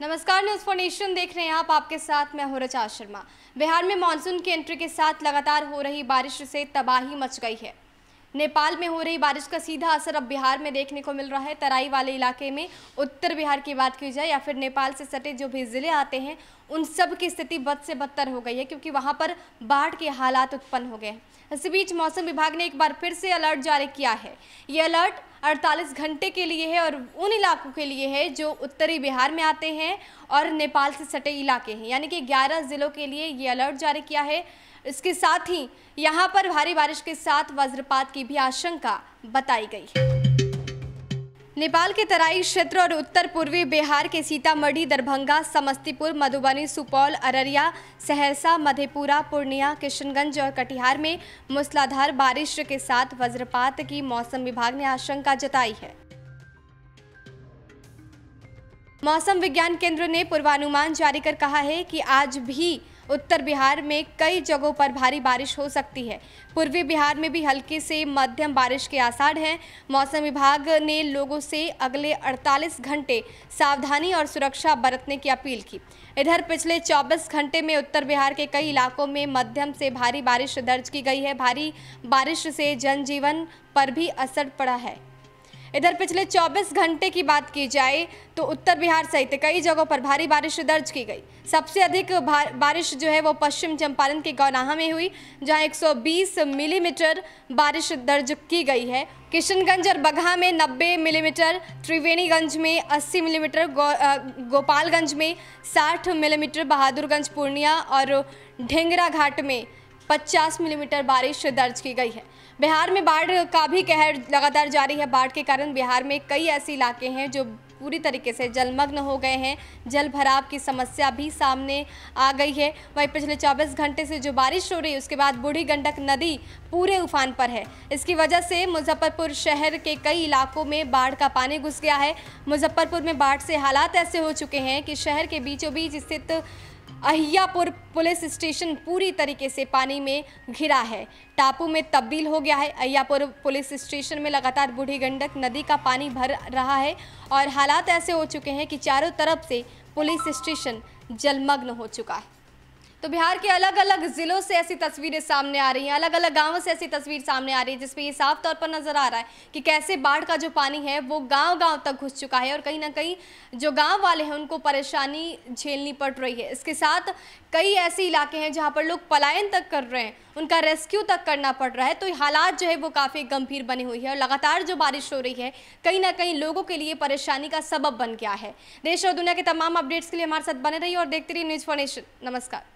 नमस्कार news for nation देख रहे हैं आप आपके साथ मैं हूं रचा शर्मा बिहार में मानसून की एंट्री के साथ लगातार हो रही बारिश से तबाही मच गई है नेपाल में हो रही बारिश का सीधा असर अब बिहार में देखने को मिल रहा है तराई वाले इलाके में उत्तर बिहार की बात की जाए या फिर नेपाल से सटे जो भी ज़िले आते हैं उन सब की स्थिति बद से बदतर हो गई है क्योंकि वहाँ पर बाढ़ के हालात उत्पन्न हो गए हैं इसी बीच मौसम विभाग ने एक बार फिर से अलर्ट जारी किया है ये अलर्ट 48 घंटे के लिए है और उन इलाकों के लिए है जो उत्तरी बिहार में आते हैं और नेपाल से सटे इलाके हैं यानी कि 11 ज़िलों के लिए ये अलर्ट जारी किया है इसके साथ ही यहाँ पर भारी बारिश के साथ वज्रपात की भी आशंका बताई गई है नेपाल के तराई क्षेत्र और उत्तर पूर्वी बिहार के सीतामढ़ी दरभंगा समस्तीपुर मधुबनी सुपौल अररिया सहरसा मधेपुरा पूर्णिया किशनगंज और कटिहार में मूसलाधार बारिश के साथ वज्रपात की मौसम विभाग ने आशंका जताई है मौसम विज्ञान केंद्र ने पूर्वानुमान जारी कर कहा है कि आज भी उत्तर बिहार में कई जगहों पर भारी बारिश हो सकती है पूर्वी बिहार में भी हल्की से मध्यम बारिश के आसार हैं मौसम विभाग ने लोगों से अगले 48 घंटे सावधानी और सुरक्षा बरतने की अपील की इधर पिछले 24 घंटे में उत्तर बिहार के कई इलाकों में मध्यम से भारी बारिश दर्ज की गई है भारी बारिश से जनजीवन पर भी असर पड़ा है इधर पिछले 24 घंटे की बात की जाए तो उत्तर बिहार सहित कई जगहों पर भारी बारिश दर्ज की गई सबसे अधिक बारिश जो है वो पश्चिम चंपारण के गौनाहा में हुई जहां 120 मिलीमीटर बारिश दर्ज की गई है किशनगंज और बगहा में 90 मिलीमीटर त्रिवेणीगंज में 80 मिलीमीटर गो, गोपालगंज में 60 मिलीमीटर बहादुरगंज पूर्णिया और ढेंगरा घाट में 50 मिलीमीटर बारिश दर्ज की गई है बिहार में बाढ़ का भी कहर लगातार जारी है बाढ़ के कारण बिहार में कई ऐसे इलाके हैं जो पूरी तरीके से जलमग्न हो गए हैं जल भराव की समस्या भी सामने आ गई है वहीं पिछले 24 घंटे से जो बारिश हो रही है उसके बाद बूढ़ी गंडक नदी पूरे उफान पर है इसकी वजह से मुजफ्फरपुर शहर के कई इलाकों में बाढ़ का पानी घुस गया है मुजफ्फरपुर में बाढ़ से हालात ऐसे हो चुके हैं कि शहर के बीचों बीच स्थित अहियापुर पुलिस स्टेशन पूरी तरीके से पानी में घिरा है टापू में तब्दील हो गया है अहियापुर पुलिस स्टेशन में लगातार बूढ़ी गंडक नदी का पानी भर रहा है और हालात ऐसे हो चुके हैं कि चारों तरफ से पुलिस स्टेशन जलमग्न हो चुका है तो बिहार के अलग अलग ज़िलों से ऐसी तस्वीरें सामने आ रही हैं अलग अलग गांवों से ऐसी तस्वीर सामने आ रही है जिसमें ये साफ तौर पर नज़र आ रहा है कि कैसे बाढ़ का जो पानी है वो गाँव गाँव तक घुस चुका है और कहीं ना कहीं जो गाँव वाले हैं उनको परेशानी झेलनी पड़ रही है इसके साथ कई ऐसे इलाके हैं जहाँ पर लोग पलायन तक कर रहे हैं उनका रेस्क्यू तक करना पड़ रहा है तो हालात जो है वो काफ़ी गंभीर बनी हुई है और लगातार जो बारिश हो रही है कहीं ना कहीं लोगों के लिए परेशानी का सबब बन गया है देश और दुनिया के तमाम अपडेट्स के लिए हमारे साथ बने रही और देखते रहिए न्यूज़ फॉर्नेशन नमस्कार